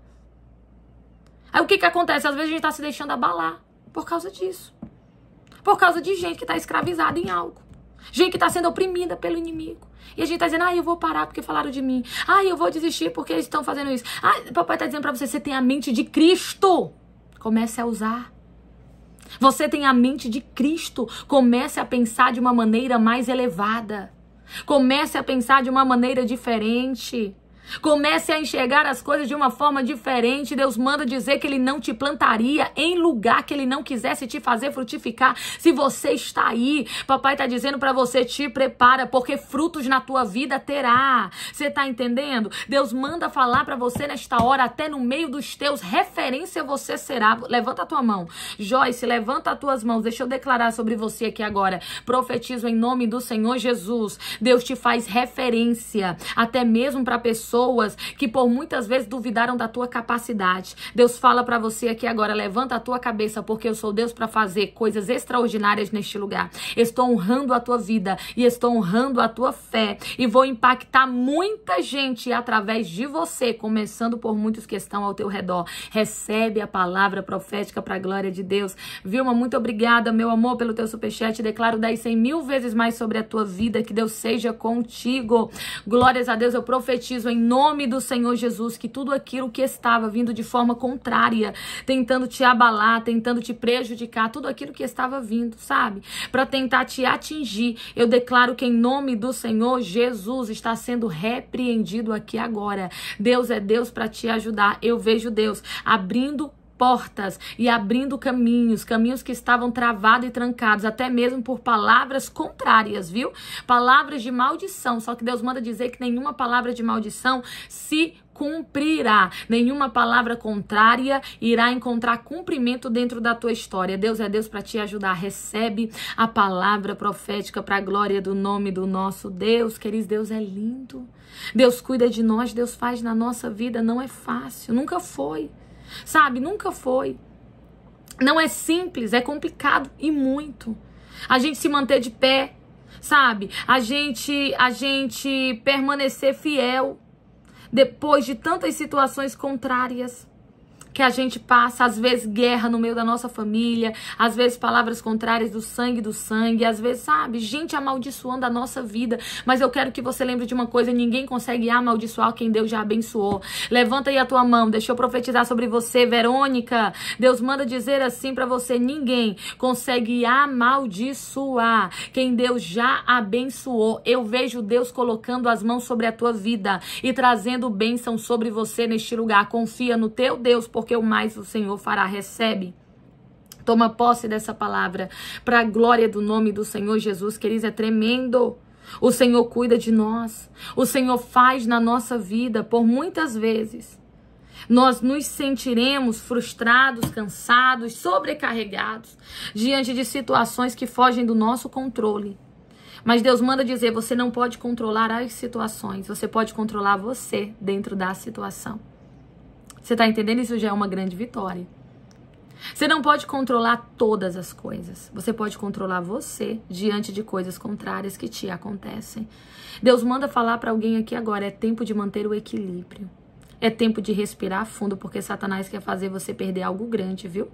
Aí o que, que acontece? Às vezes a gente está se deixando abalar por causa disso. Por causa de gente que está escravizada em algo. Gente que está sendo oprimida pelo inimigo. E a gente está dizendo, ah, eu vou parar porque falaram de mim. Ah, eu vou desistir porque eles estão fazendo isso. Ah, papai está dizendo para você, você tem a mente de Cristo. Comece a usar. Você tem a mente de Cristo. Comece a pensar de uma maneira mais elevada. Comece a pensar de uma maneira diferente. Comece a enxergar as coisas de uma forma diferente. Deus manda dizer que Ele não te plantaria em lugar que Ele não quisesse te fazer frutificar. Se você está aí, Papai está dizendo para você: te prepara, porque frutos na tua vida terá. Você está entendendo? Deus manda falar para você nesta hora, até no meio dos teus, referência você será. Levanta a tua mão. Joyce, levanta as tuas mãos. Deixa eu declarar sobre você aqui agora. Profetizo em nome do Senhor Jesus. Deus te faz referência, até mesmo para pessoas pessoas que por muitas vezes duvidaram da tua capacidade. Deus fala para você aqui agora, levanta a tua cabeça, porque eu sou Deus para fazer coisas extraordinárias neste lugar. Estou honrando a tua vida e estou honrando a tua fé e vou impactar muita gente através de você, começando por muitos que estão ao teu redor. Recebe a palavra profética para a glória de Deus. Vilma, muito obrigada, meu amor, pelo teu superchat. Declaro 10, 100 mil vezes mais sobre a tua vida. Que Deus seja contigo. Glórias a Deus, eu profetizo em nome do Senhor Jesus, que tudo aquilo que estava vindo de forma contrária, tentando te abalar, tentando te prejudicar, tudo aquilo que estava vindo, sabe? Para tentar te atingir, eu declaro que em nome do Senhor Jesus está sendo repreendido aqui agora. Deus é Deus para te ajudar. Eu vejo Deus abrindo portas e abrindo caminhos, caminhos que estavam travados e trancados, até mesmo por palavras contrárias, viu? Palavras de maldição. Só que Deus manda dizer que nenhuma palavra de maldição se cumprirá. Nenhuma palavra contrária irá encontrar cumprimento dentro da tua história. Deus é Deus para te ajudar. Recebe a palavra profética para a glória do nome do nosso Deus. Queridos, Deus é lindo. Deus cuida de nós, Deus faz na nossa vida, não é fácil, nunca foi sabe? Nunca foi. Não é simples, é complicado e muito. A gente se manter de pé, sabe? A gente, a gente permanecer fiel depois de tantas situações contrárias que a gente passa, às vezes guerra no meio da nossa família, às vezes palavras contrárias do sangue do sangue, às vezes, sabe, gente amaldiçoando a nossa vida. Mas eu quero que você lembre de uma coisa: ninguém consegue amaldiçoar quem Deus já abençoou. Levanta aí a tua mão, deixa eu profetizar sobre você, Verônica. Deus manda dizer assim para você: ninguém consegue amaldiçoar quem Deus já abençoou. Eu vejo Deus colocando as mãos sobre a tua vida e trazendo bênção sobre você neste lugar. Confia no teu Deus, por porque o mais o Senhor fará. Recebe. Toma posse dessa palavra para a glória do nome do Senhor Jesus, queridos, é tremendo. O Senhor cuida de nós. O Senhor faz na nossa vida por muitas vezes. Nós nos sentiremos frustrados, cansados, sobrecarregados diante de situações que fogem do nosso controle. Mas Deus manda dizer: você não pode controlar as situações, você pode controlar você dentro da situação. Você tá entendendo? Isso já é uma grande vitória. Você não pode controlar todas as coisas. Você pode controlar você diante de coisas contrárias que te acontecem. Deus manda falar para alguém aqui agora: é tempo de manter o equilíbrio. É tempo de respirar fundo, porque Satanás quer fazer você perder algo grande, viu?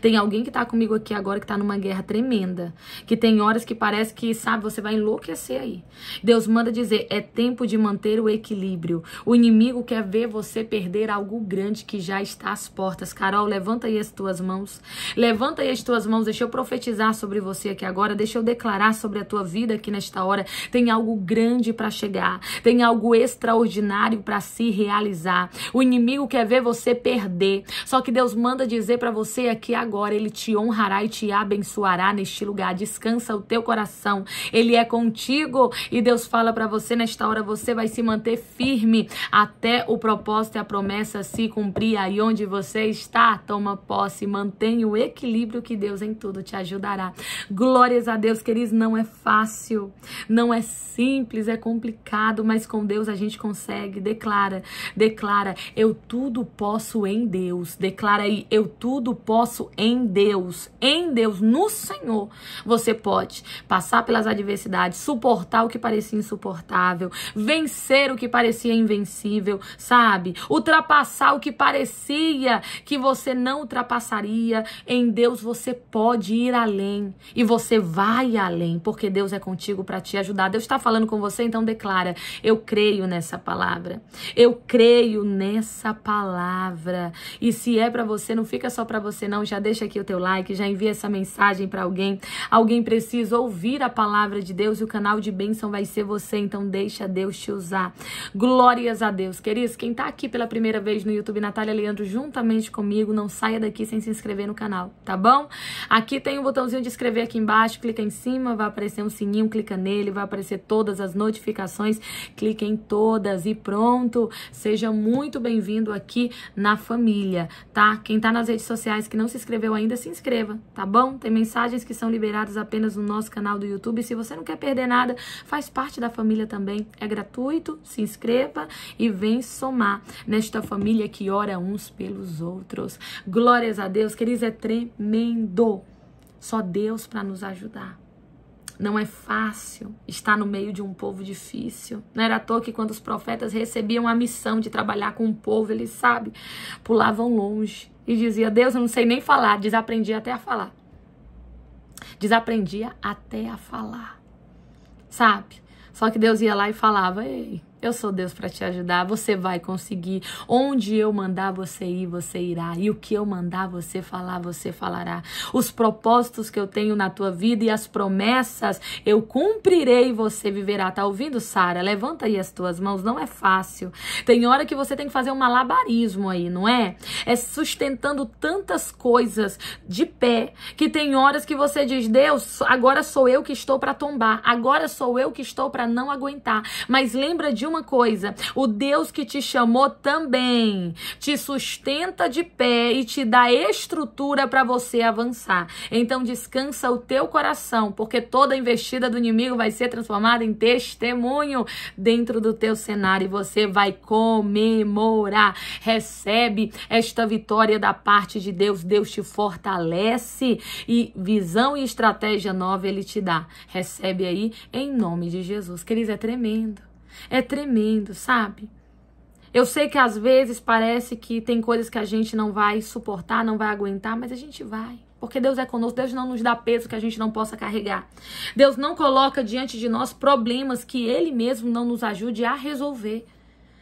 Tem alguém que tá comigo aqui agora que tá numa guerra tremenda, que tem horas que parece que, sabe, você vai enlouquecer aí. Deus manda dizer, é tempo de manter o equilíbrio. O inimigo quer ver você perder algo grande que já está às portas. Carol, levanta aí as tuas mãos. Levanta aí as tuas mãos, deixa eu profetizar sobre você aqui agora, deixa eu declarar sobre a tua vida aqui nesta hora. Tem algo grande para chegar, tem algo extraordinário para se realizar. O inimigo quer ver você perder. Só que Deus manda dizer para você aqui que agora ele te honrará e te abençoará neste lugar. Descansa o teu coração. Ele é contigo e Deus fala para você nesta hora você vai se manter firme até o propósito e a promessa se cumprir aí onde você está. Toma posse, mantenha o equilíbrio que Deus em tudo te ajudará. Glórias a Deus, queridos, não é fácil, não é simples, é complicado, mas com Deus a gente consegue. Declara, declara, eu tudo posso em Deus. Declara aí, eu tudo posso em Deus, em Deus, no Senhor, você pode passar pelas adversidades, suportar o que parecia insuportável, vencer o que parecia invencível, sabe? Ultrapassar o que parecia que você não ultrapassaria. Em Deus você pode ir além e você vai além, porque Deus é contigo para te ajudar. Deus está falando com você, então declara: eu creio nessa palavra. Eu creio nessa palavra. E se é para você, não fica só para você não, já deixa aqui o teu like, já envia essa mensagem para alguém. Alguém precisa ouvir a palavra de Deus e o canal de bênção vai ser você. Então deixa Deus te usar. Glórias a Deus. Queridos, quem tá aqui pela primeira vez no YouTube, Natália Leandro, juntamente comigo, não saia daqui sem se inscrever no canal, tá bom? Aqui tem o um botãozinho de inscrever aqui embaixo, clica em cima, vai aparecer um sininho, clica nele, vai aparecer todas as notificações, clica em todas e pronto. Seja muito bem-vindo aqui na família, tá? Quem tá nas redes sociais que não se inscreveu ainda, se inscreva, tá bom? Tem mensagens que são liberadas apenas no nosso canal do YouTube. Se você não quer perder nada, faz parte da família também. É gratuito, se inscreva e vem somar nesta família que ora uns pelos outros. Glórias a Deus, queridos, é tremendo. Só Deus para nos ajudar. Não é fácil estar no meio de um povo difícil. Não era à toa que quando os profetas recebiam a missão de trabalhar com o povo, eles, sabe, pulavam longe e dizia: Deus, eu não sei nem falar. Desaprendi até a falar. Desaprendia até a falar. Sabe? Só que Deus ia lá e falava: Ei, eu sou Deus para te ajudar, você vai conseguir. Onde eu mandar você ir, você irá. E o que eu mandar você falar, você falará. Os propósitos que eu tenho na tua vida e as promessas eu cumprirei e você viverá. Tá ouvindo, Sara? Levanta aí as tuas mãos, não é fácil. Tem hora que você tem que fazer um malabarismo aí, não é? É sustentando tantas coisas de pé que tem horas que você diz: "Deus, agora sou eu que estou para tombar, agora sou eu que estou para não aguentar". Mas lembra de uma coisa: o Deus que te chamou também te sustenta de pé e te dá estrutura para você avançar. Então descansa o teu coração, porque toda investida do inimigo vai ser transformada em testemunho dentro do teu cenário e você vai comemorar. Recebe esta vitória da parte de Deus. Deus te fortalece e visão e estratégia nova ele te dá. Recebe aí em nome de Jesus. Queridos, é tremendo. É tremendo, sabe? Eu sei que às vezes parece que tem coisas que a gente não vai suportar, não vai aguentar, mas a gente vai. Porque Deus é conosco, Deus não nos dá peso que a gente não possa carregar. Deus não coloca diante de nós problemas que Ele mesmo não nos ajude a resolver.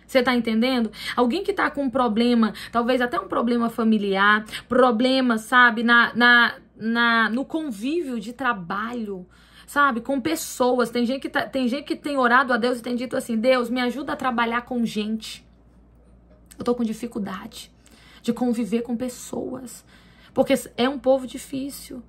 Você tá entendendo? Alguém que tá com um problema, talvez até um problema familiar, problema, sabe, na, na, na, no convívio de trabalho, sabe? Com pessoas. Tem gente, que tá, tem gente que tem orado a Deus e tem dito assim: Deus, me ajuda a trabalhar com gente. Eu tô com dificuldade de conviver com pessoas. Porque é um povo difícil.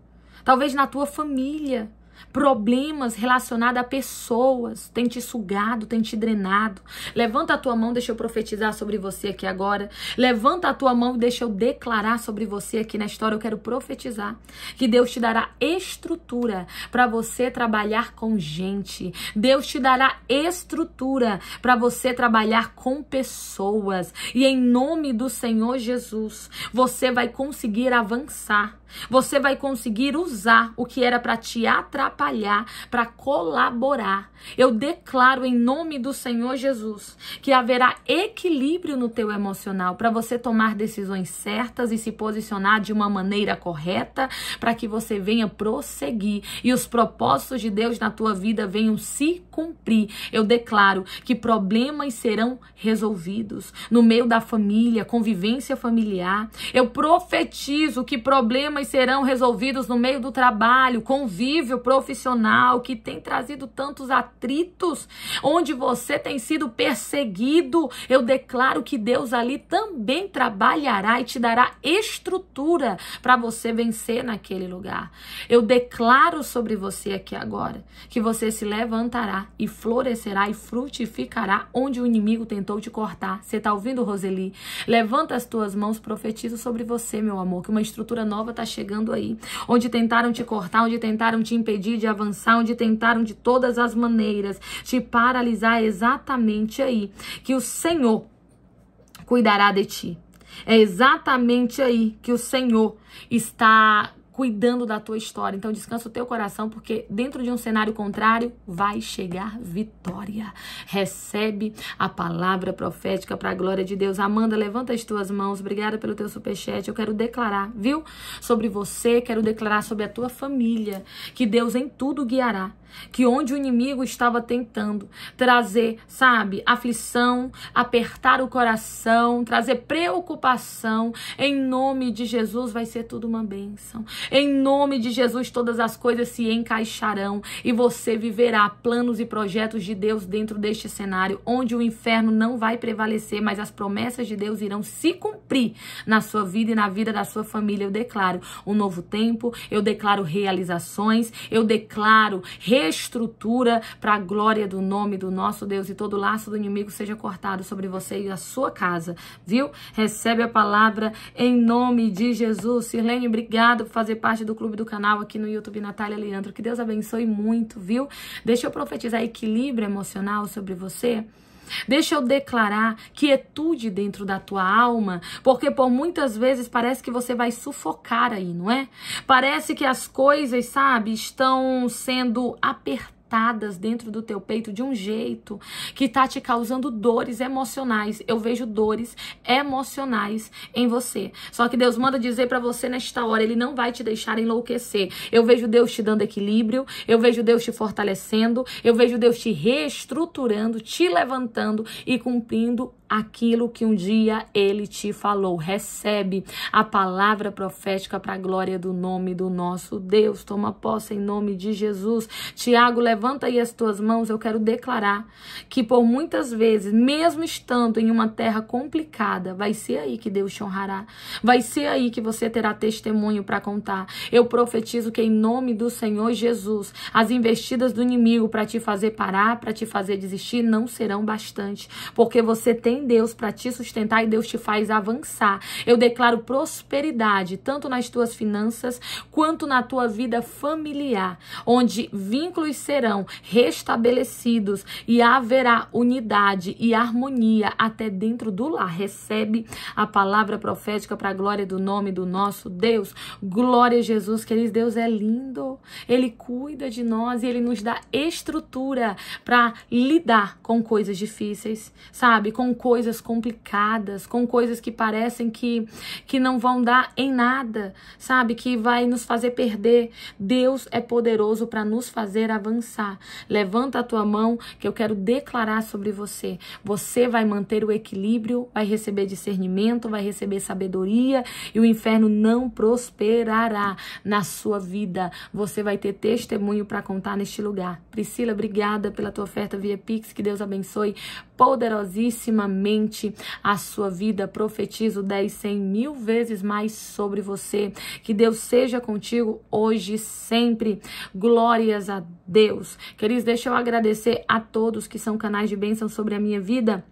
Talvez na tua família problemas relacionados a pessoas tem te sugado, tem te drenado. Levanta a tua mão, deixa eu profetizar sobre você aqui agora. Levanta a tua mão, deixa eu declarar sobre você aqui na história. Eu quero profetizar que Deus te dará estrutura para você trabalhar com gente. Deus te dará estrutura para você trabalhar com pessoas. E em nome do Senhor Jesus, você vai conseguir avançar você vai conseguir usar o que era para te atrapalhar, para colaborar. Eu declaro em nome do Senhor Jesus que haverá equilíbrio no teu emocional para você tomar decisões certas e se posicionar de uma maneira correta, para que você venha prosseguir e os propósitos de Deus na tua vida venham se cumprir. Eu declaro que problemas serão resolvidos no meio da família, convivência familiar. Eu profetizo que problemas problemas serão resolvidos no meio do trabalho, convívio profissional que tem trazido tantos atritos, onde você tem sido perseguido. Eu declaro que Deus ali também trabalhará e te dará estrutura para você vencer naquele lugar. Eu declaro sobre você aqui agora que você se levantará e florescerá e frutificará onde o inimigo tentou te cortar. Você está ouvindo, Roseli? Levanta as tuas mãos, profetizo sobre você, meu amor, que uma estrutura nova está chegando aí, onde tentaram te cortar, onde tentaram te impedir de avançar, onde tentaram de todas as maneiras te paralisar, é exatamente aí que o Senhor cuidará de ti. É exatamente aí que o Senhor está cuidando da tua história. Então descansa o teu coração, porque dentro de um cenário contrário vai chegar vitória. Recebe a palavra profética para a glória de Deus. Amanda, levanta as tuas mãos. Obrigada pelo teu superchat. Eu quero declarar, viu? Sobre você, quero declarar sobre a tua família, que Deus em tudo guiará que onde o inimigo estava tentando trazer, sabe, aflição, apertar o coração, trazer preocupação, em nome de Jesus vai ser tudo uma bênção. Em nome de Jesus todas as coisas se encaixarão e você viverá planos e projetos de Deus dentro deste cenário onde o inferno não vai prevalecer, mas as promessas de Deus irão se cumprir na sua vida e na vida da sua família. Eu declaro um novo tempo, eu declaro realizações, eu declaro re reestrutura para a glória do nome do nosso Deus e todo laço do inimigo seja cortado sobre você e a sua casa, viu? Recebe a palavra em nome de Jesus. Sirlene, obrigado por fazer parte do clube do canal aqui no YouTube Natália Leandro. Que Deus abençoe muito, viu? Deixa eu profetizar equilíbrio emocional sobre você. Deixa eu declarar quietude dentro da tua alma, porque por muitas vezes parece que você vai sufocar aí, não é? Parece que as coisas, sabe, estão sendo apertadas dentro do teu peito de um jeito que tá te causando dores emocionais. Eu vejo dores emocionais em você. Só que Deus manda dizer para você nesta hora, ele não vai te deixar enlouquecer. Eu vejo Deus te dando equilíbrio, eu vejo Deus te fortalecendo, eu vejo Deus te reestruturando, te levantando e cumprindo aquilo que um dia ele te falou. Recebe a palavra profética para a glória do nome do nosso Deus. Toma posse em nome de Jesus. Tiago, levanta aí as tuas mãos. Eu quero declarar que por muitas vezes, mesmo estando em uma terra complicada, vai ser aí que Deus te honrará. Vai ser aí que você terá testemunho para contar. Eu profetizo que em nome do Senhor Jesus, as investidas do inimigo para te fazer parar, para te fazer desistir, não serão bastante, porque você tem em Deus para te sustentar e Deus te faz avançar. Eu declaro prosperidade, tanto nas tuas finanças quanto na tua vida familiar, onde vínculos serão restabelecidos e haverá unidade e harmonia até dentro do lar. Recebe a palavra profética para a glória do nome do nosso Deus. Glória a Jesus, queridos. Deus é lindo. Ele cuida de nós e ele nos dá estrutura para lidar com coisas difíceis, sabe? Com coisas coisas complicadas, com coisas que parecem que, que não vão dar em nada, sabe? Que vai nos fazer perder. Deus é poderoso para nos fazer avançar. Levanta a tua mão que eu quero declarar sobre você. Você vai manter o equilíbrio, vai receber discernimento, vai receber sabedoria e o inferno não prosperará na sua vida. Você vai ter testemunho para contar neste lugar. Priscila, obrigada pela tua oferta via Pix. Que Deus abençoe poderosíssimamente a sua vida. Profetizo 10, 100 mil vezes mais sobre você. Que Deus seja contigo hoje e sempre. Glórias a Deus. Queridos, deixa eu agradecer a todos que são canais de bênção sobre a minha vida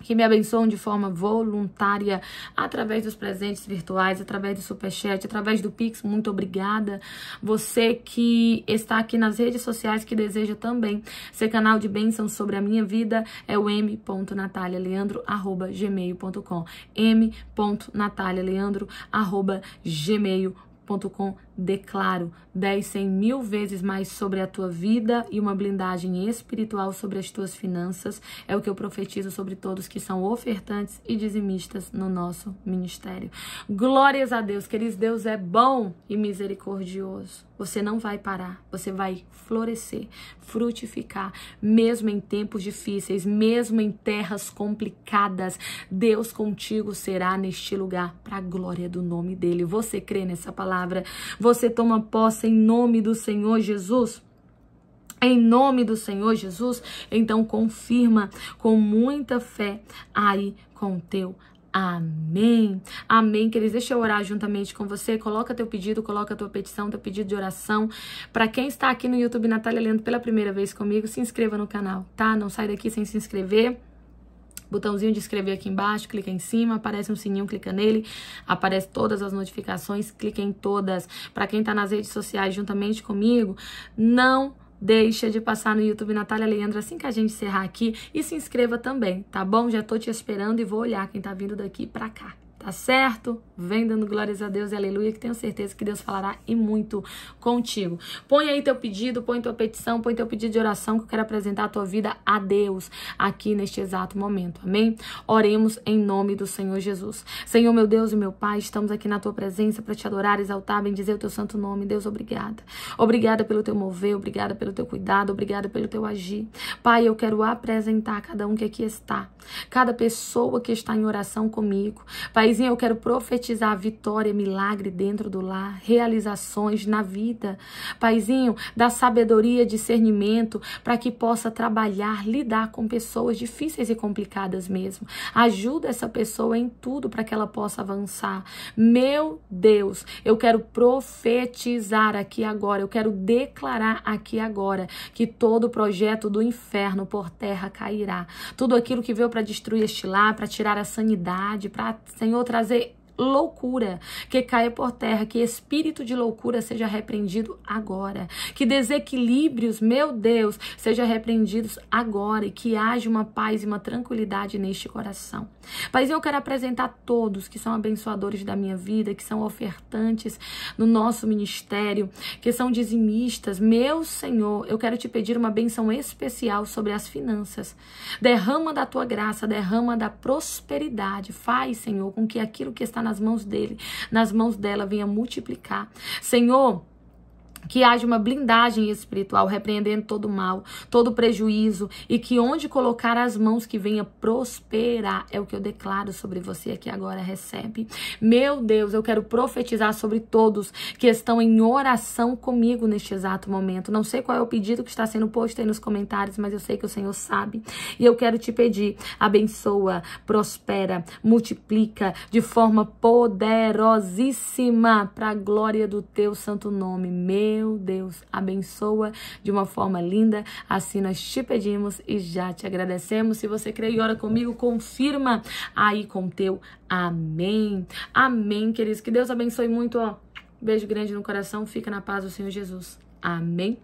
que me abençoam de forma voluntária, através dos presentes virtuais, através do superchat, através do Pix, muito obrigada. Você que está aqui nas redes sociais, que deseja também ser canal de bênção sobre a minha vida, é o m.natalialeandro.gmail.com m.natalialeandro.gmail.com declaro 10, 100 mil vezes mais sobre a tua vida e uma blindagem espiritual sobre as tuas finanças. É o que eu profetizo sobre todos que são ofertantes e dizimistas no nosso ministério. Glórias a Deus, queridos, Deus é bom e misericordioso. Você não vai parar, você vai florescer, frutificar, mesmo em tempos difíceis, mesmo em terras complicadas. Deus contigo será neste lugar, para a glória do nome dele. Você crê nessa palavra? Você toma posse em nome do Senhor Jesus? Em nome do Senhor Jesus, então confirma com muita fé aí com teu Amém. Amém, queridos. Deixa eu orar juntamente com você. Coloca teu pedido, coloca tua petição, teu pedido de oração. Para quem está aqui no YouTube, Natália Lendo pela primeira vez comigo, se inscreva no canal, tá? Não sai daqui sem se inscrever botãozinho de inscrever aqui embaixo, clica em cima, aparece um sininho, clica nele, aparece todas as notificações, clica em todas. Para quem tá nas redes sociais juntamente comigo, não deixa de passar no YouTube Natália Leandro assim que a gente encerrar aqui e se inscreva também, tá bom? Já tô te esperando e vou olhar quem tá vindo daqui para cá. Tá certo? Vem dando glórias a Deus e aleluia, que tenho certeza que Deus falará e muito contigo. Põe aí teu pedido, põe tua petição, põe teu pedido de oração, que eu quero apresentar a tua vida a Deus aqui neste exato momento. Amém? Oremos em nome do Senhor Jesus. Senhor, meu Deus e meu Pai, estamos aqui na tua presença para te adorar, exaltar, bendizer o teu santo nome. Deus, obrigada. Obrigada pelo teu mover, obrigada pelo teu cuidado, obrigada pelo teu agir. Pai, eu quero apresentar cada um que aqui está, cada pessoa que está em oração comigo. Pai, Paizinho, eu quero profetizar vitória, milagre dentro do lar, realizações na vida. Paizinho, dá sabedoria, discernimento para que possa trabalhar, lidar com pessoas difíceis e complicadas mesmo. Ajuda essa pessoa em tudo para que ela possa avançar. Meu Deus, eu quero profetizar aqui agora, eu quero declarar aqui agora que todo projeto do inferno por terra cairá. Tudo aquilo que veio para destruir este lar, para tirar a sanidade, para, Senhor, vou trazer loucura, que caia por terra, que espírito de loucura seja repreendido agora, que desequilíbrios, meu Deus, sejam repreendidos agora e que haja uma paz e uma tranquilidade neste coração. Pai, eu quero apresentar todos que são abençoadores da minha vida, que são ofertantes no nosso ministério, que são dizimistas, meu Senhor, eu quero te pedir uma benção especial sobre as finanças. Derrama da tua graça, derrama da prosperidade. Faz, Senhor, com que aquilo que está nas mãos dele, nas mãos dela, venha multiplicar. Senhor, que haja uma blindagem espiritual repreendendo todo mal, todo prejuízo e que onde colocar as mãos que venha prosperar é o que eu declaro sobre você aqui agora recebe. Meu Deus, eu quero profetizar sobre todos que estão em oração comigo neste exato momento. Não sei qual é o pedido que está sendo posto aí nos comentários, mas eu sei que o Senhor sabe. E eu quero te pedir, abençoa, prospera, multiplica de forma poderosíssima para a glória do teu santo nome. Meu meu Deus, abençoa de uma forma linda. Assim nós te pedimos e já te agradecemos. Se você crê e ora comigo, confirma aí com teu amém. Amém, queridos. Que Deus abençoe muito, ó. Beijo grande no coração. Fica na paz do Senhor Jesus. Amém.